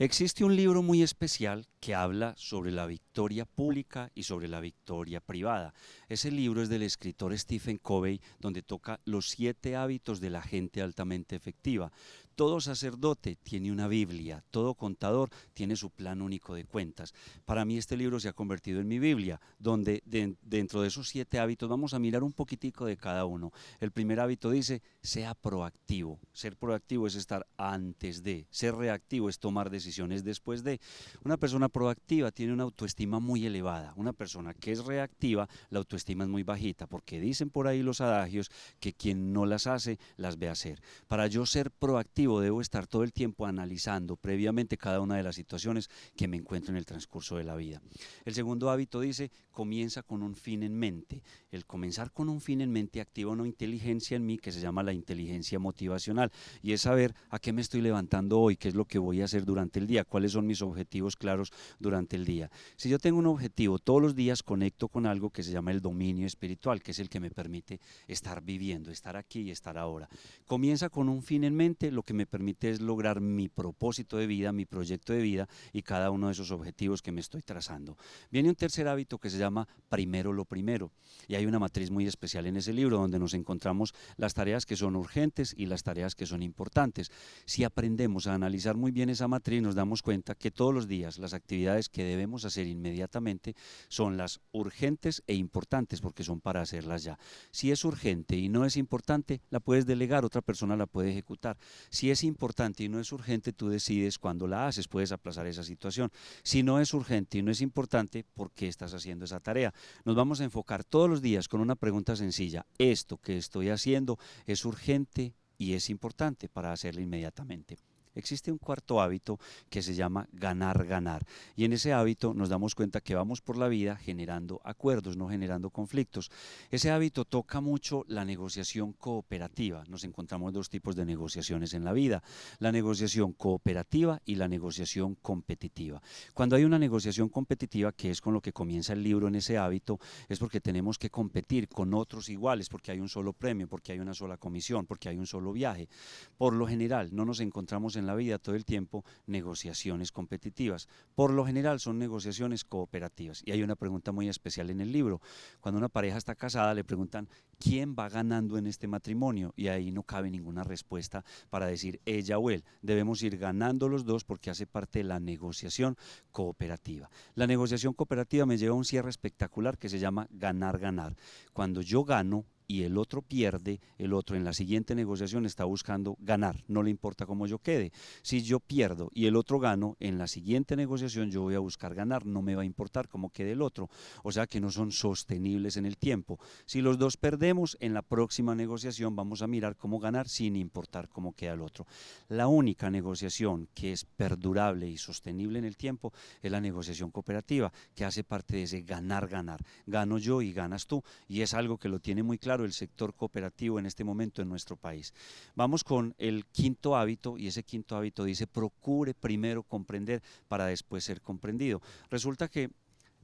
Existe un libro muy especial que habla sobre la victoria pública y sobre la victoria privada. Ese libro es del escritor Stephen Covey, donde toca los siete hábitos de la gente altamente efectiva. Todo sacerdote tiene una Biblia, todo contador tiene su plan único de cuentas. Para mí este libro se ha convertido en mi Biblia, donde dentro de esos siete hábitos vamos a mirar un poquitico de cada uno. El primer hábito dice, sea proactivo. Ser proactivo es estar antes de, ser reactivo es tomar decisiones después de. Una persona proactiva tiene una autoestima muy elevada. Una persona que es reactiva, la autoestima es muy bajita, porque dicen por ahí los adagios que quien no las hace, las ve hacer. Para yo ser proactivo, debo estar todo el tiempo analizando previamente cada una de las situaciones que me encuentro en el transcurso de la vida. El segundo hábito dice, comienza con un fin en mente. El comenzar con un fin en mente activa una inteligencia en mí que se llama la inteligencia motivacional y es saber a qué me estoy levantando hoy, qué es lo que voy a hacer durante el día, cuáles son mis objetivos claros durante el día. Si yo tengo un objetivo, todos los días conecto con algo que se llama el dominio espiritual, que es el que me permite estar viviendo, estar aquí y estar ahora. Comienza con un fin en mente, lo que me permite es lograr mi propósito de vida, mi proyecto de vida y cada uno de esos objetivos que me estoy trazando. Viene un tercer hábito que se llama primero lo primero. Y hay una matriz muy especial en ese libro donde nos encontramos las tareas que son urgentes y las tareas que son importantes. Si aprendemos a analizar muy bien esa matriz, nos damos cuenta que todos los días las actividades actividades que debemos hacer inmediatamente son las urgentes e importantes porque son para hacerlas ya. Si es urgente y no es importante, la puedes delegar, otra persona la puede ejecutar. Si es importante y no es urgente, tú decides cuándo la haces, puedes aplazar esa situación. Si no es urgente y no es importante, ¿por qué estás haciendo esa tarea? Nos vamos a enfocar todos los días con una pregunta sencilla. ¿Esto que estoy haciendo es urgente y es importante para hacerlo inmediatamente? Existe un cuarto hábito que se llama ganar, ganar. Y en ese hábito nos damos cuenta que vamos por la vida generando acuerdos, no generando conflictos. Ese hábito toca mucho la negociación cooperativa. Nos encontramos dos tipos de negociaciones en la vida, la negociación cooperativa y la negociación competitiva. Cuando hay una negociación competitiva, que es con lo que comienza el libro en ese hábito, es porque tenemos que competir con otros iguales, porque hay un solo premio, porque hay una sola comisión, porque hay un solo viaje. Por lo general, no nos encontramos en la vida todo el tiempo negociaciones competitivas. Por lo general son negociaciones cooperativas. Y hay una pregunta muy especial en el libro. Cuando una pareja está casada le preguntan, quién va ganando en este matrimonio y ahí no cabe ninguna respuesta para decir ella o él. Debemos ir ganando los dos porque hace parte de la negociación cooperativa. La negociación cooperativa me lleva a un cierre espectacular que se llama ganar, ganar. Cuando yo gano, y el otro pierde, el otro en la siguiente negociación está buscando ganar, no le importa cómo yo quede. Si yo pierdo y el otro gano, en la siguiente negociación yo voy a buscar ganar, no me va a importar cómo quede el otro. O sea que no son sostenibles en el tiempo. Si los dos perdemos, en la próxima negociación vamos a mirar cómo ganar sin importar cómo queda el otro. La única negociación que es perdurable y sostenible en el tiempo es la negociación cooperativa, que hace parte de ese ganar-ganar. Gano yo y ganas tú, y es algo que lo tiene muy claro el sector cooperativo en este momento en nuestro país. Vamos con el quinto hábito, y ese quinto hábito dice, procure primero comprender para después ser comprendido. Resulta que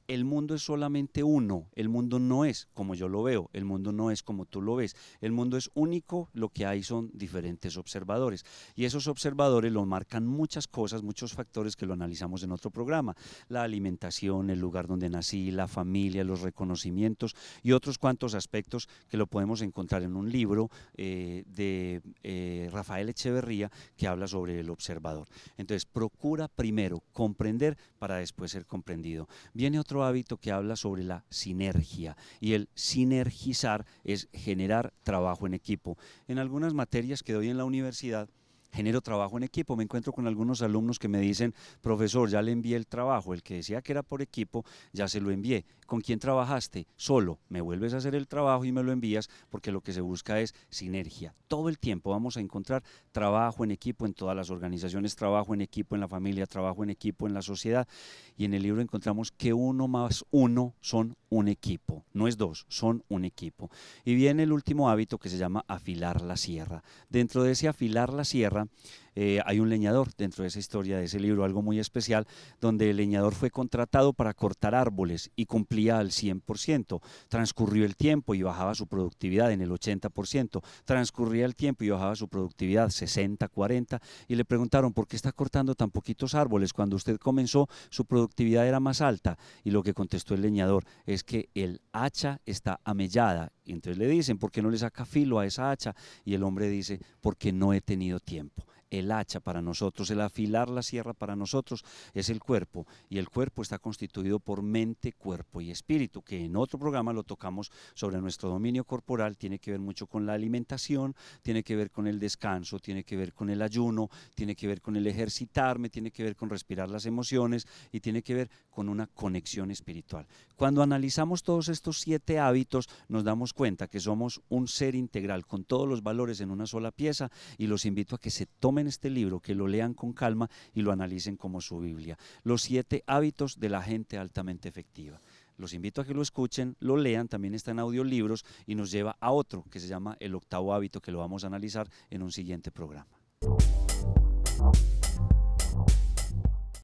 el mundo es solamente uno, el mundo no es como yo lo veo, el mundo no es como tú lo ves, el mundo es único, lo que hay son diferentes observadores y esos observadores lo marcan muchas cosas, muchos factores que lo analizamos en otro programa, la alimentación, el lugar donde nací, la familia, los reconocimientos y otros cuantos aspectos que lo podemos encontrar en un libro eh, de eh, Rafael Echeverría que habla sobre el observador. Entonces, procura primero comprender para después ser comprendido. Viene otro hábito que habla sobre la sinergia y el sinergizar es generar trabajo en equipo. En algunas materias que doy en la universidad, genero trabajo en equipo. Me encuentro con algunos alumnos que me dicen, profesor, ya le envié el trabajo, el que decía que era por equipo, ya se lo envié. ¿Con quién trabajaste? Solo. Me vuelves a hacer el trabajo y me lo envías porque lo que se busca es sinergia. Todo el tiempo vamos a encontrar trabajo en equipo en todas las organizaciones, trabajo en equipo en la familia, trabajo en equipo en la sociedad. Y en el libro encontramos que uno más uno son un equipo, no es dos, son un equipo. Y viene el último hábito que se llama afilar la sierra. Dentro de ese afilar la sierra, eh, hay un leñador dentro de esa historia, de ese libro, algo muy especial, donde el leñador fue contratado para cortar árboles y cumplía al 100%. Transcurrió el tiempo y bajaba su productividad en el 80%. Transcurría el tiempo y bajaba su productividad 60, 40. Y le preguntaron, ¿por qué está cortando tan poquitos árboles? Cuando usted comenzó, su productividad era más alta. Y lo que contestó el leñador es que el hacha está amellada. Y entonces le dicen, ¿por qué no le saca filo a esa hacha? Y el hombre dice, porque no he tenido tiempo. pour El hacha para nosotros, el afilar la sierra para nosotros es el cuerpo y el cuerpo está constituido por mente, cuerpo y espíritu, que en otro programa lo tocamos sobre nuestro dominio corporal, tiene que ver mucho con la alimentación, tiene que ver con el descanso, tiene que ver con el ayuno, tiene que ver con el ejercitarme, tiene que ver con respirar las emociones y tiene que ver con una conexión espiritual. Cuando analizamos todos estos siete hábitos, nos damos cuenta que somos un ser integral con todos los valores en una sola pieza y los invito a que se tomen este libro, que lo lean con calma y lo analicen como su Biblia. Los siete hábitos de la gente altamente efectiva. Los invito a que lo escuchen, lo lean, también está en audiolibros y nos lleva a otro que se llama El octavo hábito que lo vamos a analizar en un siguiente programa.